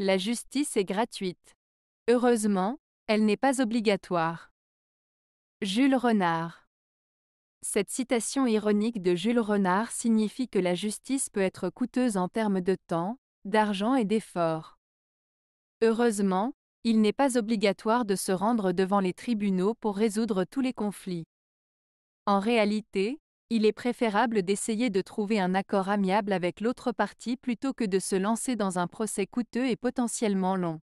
La justice est gratuite. Heureusement, elle n'est pas obligatoire. Jules Renard. Cette citation ironique de Jules Renard signifie que la justice peut être coûteuse en termes de temps, d'argent et d'efforts. Heureusement, il n'est pas obligatoire de se rendre devant les tribunaux pour résoudre tous les conflits. En réalité, il est préférable d'essayer de trouver un accord amiable avec l'autre partie plutôt que de se lancer dans un procès coûteux et potentiellement long.